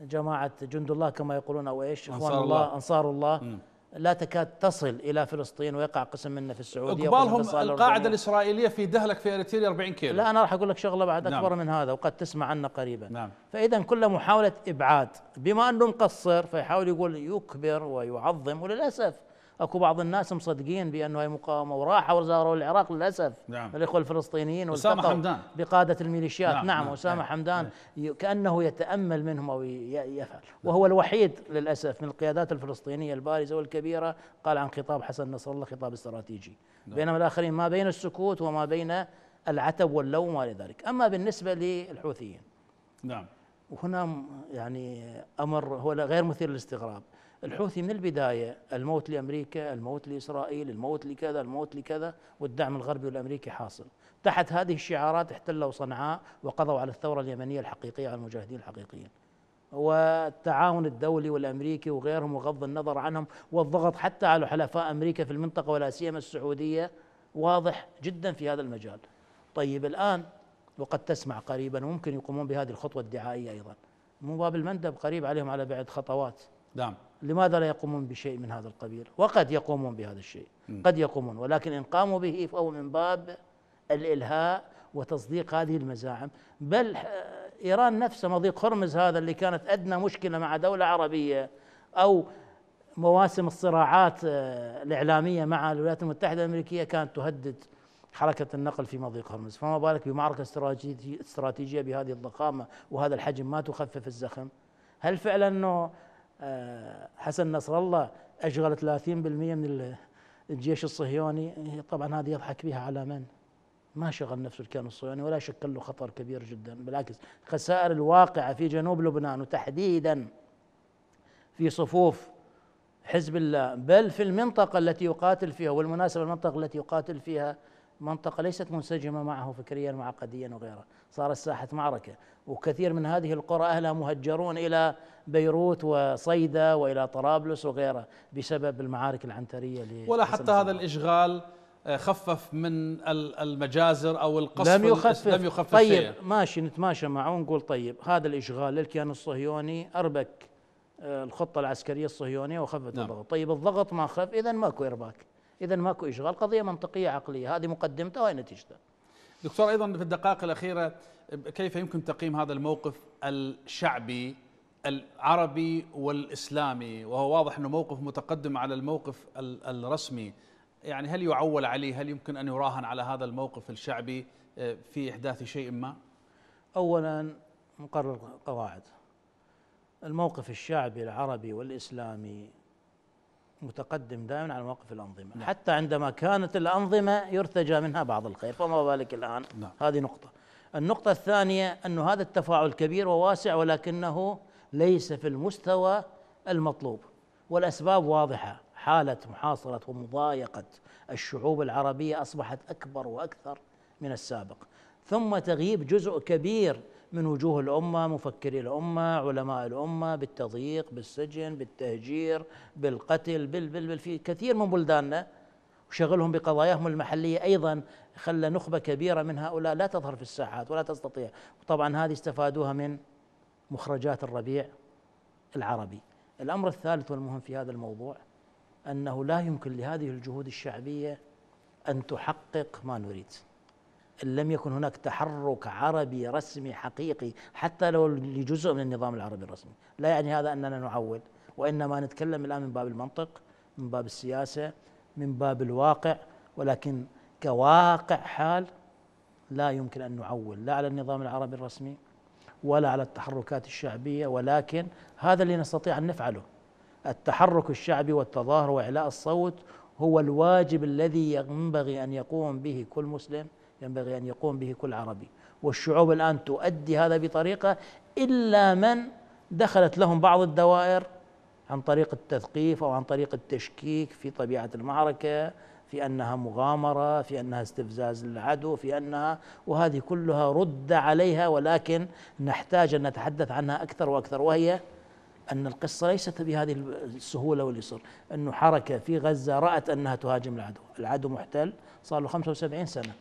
جماعه جند الله كما يقولون او ايش اخوان الله, انصار الله, أنصار الله لا تكاد تصل الى فلسطين ويقع قسم منا في السعوديه اقبالهم القاعده الاسرائيليه في دهلك في اريتريا 40 كيلو لا انا راح اقول لك شغله بعد نعم. اكبر من هذا وقد تسمع عنه قريبا نعم. فاذا كل محاوله ابعاد بما انه مقصر فيحاول يقول يكبر ويعظم وللاسف اكو بعض الناس مصدقين بانه هي مقاومه وراحوا وزاروا العراق للاسف نعم. الاخوه الفلسطينيين اسامه حمدان بقاده الميليشيات نعم, نعم, نعم اسامه نعم. حمدان نعم. كانه يتامل منهم او يفعل نعم. وهو الوحيد للاسف من القيادات الفلسطينيه البارزه والكبيره قال عن خطاب حسن نصر الله خطاب استراتيجي نعم. بينما الاخرين ما بين السكوت وما بين العتب واللوم وما ذلك اما بالنسبه للحوثيين نعم وهنا يعني امر هو غير مثير للاستغراب الحوثي من البداية الموت لأمريكا الموت لإسرائيل الموت لكذا الموت لكذا والدعم الغربي والأمريكي حاصل تحت هذه الشعارات احتلوا صنعاء وقضوا على الثورة اليمنية الحقيقية على المجاهدين الحقيقيين والتعاون الدولي والامريكي وغيرهم وغض النظر عنهم والضغط حتى على حلفاء امريكا في المنطقه ولا سيما السعوديه واضح جدا في هذا المجال. طيب الان وقد تسمع قريبا وممكن يقومون بهذه الخطوه الدعائيه ايضا. من باب المندب قريب عليهم على بعد خطوات نعم لماذا لا يقومون بشيء من هذا القبيل وقد يقومون بهذا الشيء م. قد يقومون ولكن إن قاموا به فهو من باب الإلهاء وتصديق هذه المزاعم بل آه، إيران نفسها مضيق هرمز هذا اللي كانت أدنى مشكلة مع دولة عربية أو مواسم الصراعات آه، الإعلامية مع الولايات المتحدة الأمريكية كانت تهدد حركة النقل في مضيق هرمز فما بالك بمعركة استراتيجية بهذه الضخامة وهذا الحجم ما تخفف الزخم هل فعلا أنه حسن نصر الله أشغل 30% من الجيش الصهيوني طبعا هذه يضحك بها على من؟ ما شغل نفسه الكيان الصهيوني ولا شكل له خطر كبير جدا بالعكس خسائر الواقعة في جنوب لبنان وتحديدا في صفوف حزب الله بل في المنطقة التي يقاتل فيها والمناسبة المنطقة التي يقاتل فيها منطقة ليست منسجمة معه فكريا وعقديا وغيره صارت ساحة معركة وكثير من هذه القرى أهلها مهجرون إلى بيروت وصيدا وإلى طرابلس وغيره بسبب المعارك العنترية ولا حتى هذا الإشغال آه، خفف من المجازر او القصف لم يخفف لم يخفف طيب شيئا. ماشي نتماشى معه ونقول طيب هذا الاشغال للكيان الصهيوني اربك آه، الخطه العسكريه الصهيونيه وخفت نعم. الضغط، طيب الضغط ما خف اذا ماكو ارباك. اذا ماكو اشغال قضيه منطقيه عقليه هذه مقدمتها وهي نتيجتها دكتور ايضا في الدقائق الاخيره كيف يمكن تقييم هذا الموقف الشعبي العربي والاسلامي وهو واضح انه موقف متقدم على الموقف الرسمي يعني هل يعول عليه هل يمكن ان يراهن على هذا الموقف الشعبي آه، في احداث شيء ما اولا مقرر قواعد الموقف الشعبي العربي والاسلامي متقدم دائما على مواقف الأنظمة نعم. حتى عندما كانت الأنظمة يرتجى منها بعض الخير فما بالك الآن نعم. هذه نقطة النقطة الثانية أن هذا التفاعل كبير وواسع ولكنه ليس في المستوى المطلوب والأسباب واضحة حالة محاصرة ومضايقة الشعوب العربية أصبحت أكبر وأكثر من السابق ثم تغييب جزء كبير من وجوه الأمة مفكري الأمة علماء الأمة بالتضييق بالسجن بالتهجير بالقتل بال بال بال في كثير من بلداننا وشغلهم بقضاياهم المحلية أيضا خلى نخبة كبيرة من هؤلاء لا تظهر في الساحات ولا تستطيع وطبعا هذه استفادوها من مخرجات الربيع العربي الأمر الثالث والمهم في هذا الموضوع أنه لا يمكن لهذه الجهود الشعبية أن تحقق ما نريد لم يكن هناك تحرك عربي رسمي حقيقي حتى لو لجزء من النظام العربي الرسمي لا يعني هذا أننا نعول وإنما نتكلم الآن من باب المنطق من باب السياسة من باب الواقع ولكن كواقع حال لا يمكن أن نعول لا على النظام العربي الرسمي ولا على التحركات الشعبية ولكن هذا اللي نستطيع أن نفعله التحرك الشعبي والتظاهر وإعلاء الصوت هو الواجب الذي ينبغي أن يقوم به كل مسلم ينبغي أن يقوم به كل عربي والشعوب الآن تؤدي هذا بطريقة إلا من دخلت لهم بعض الدوائر عن طريق التثقيف أو عن طريق التشكيك في طبيعة المعركة في أنها مغامرة في أنها استفزاز للعدو في أنها وهذه كلها رد عليها ولكن نحتاج أن نتحدث عنها أكثر وأكثر وهي أن القصة ليست بهذه السهولة واليسر أنه حركة في غزة رأت أنها تهاجم العدو العدو محتل صار له 75 سنة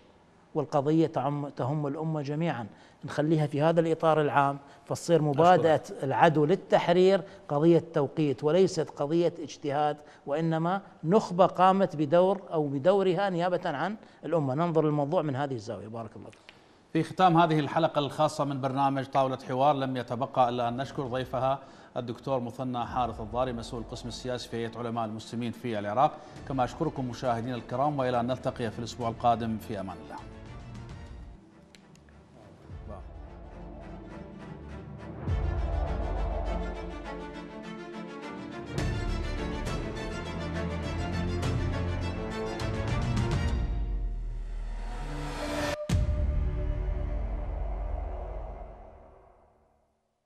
والقضية تعم تهم الأمة جميعا نخليها في هذا الإطار العام فتصير مبادئة العدو للتحرير قضية توقيت وليست قضية اجتهاد وإنما نخبة قامت بدور أو بدورها نيابة عن الأمة ننظر الموضوع من هذه الزاوية بارك الله فيك في ختام هذه الحلقة الخاصة من برنامج طاولة حوار لم يتبقى إلا أن نشكر ضيفها الدكتور مثنى حارث الضاري مسؤول القسم السياسي في هيئة علماء المسلمين في العراق كما أشكركم مشاهدينا الكرام وإلى أن نلتقي في الأسبوع القادم في أمان الله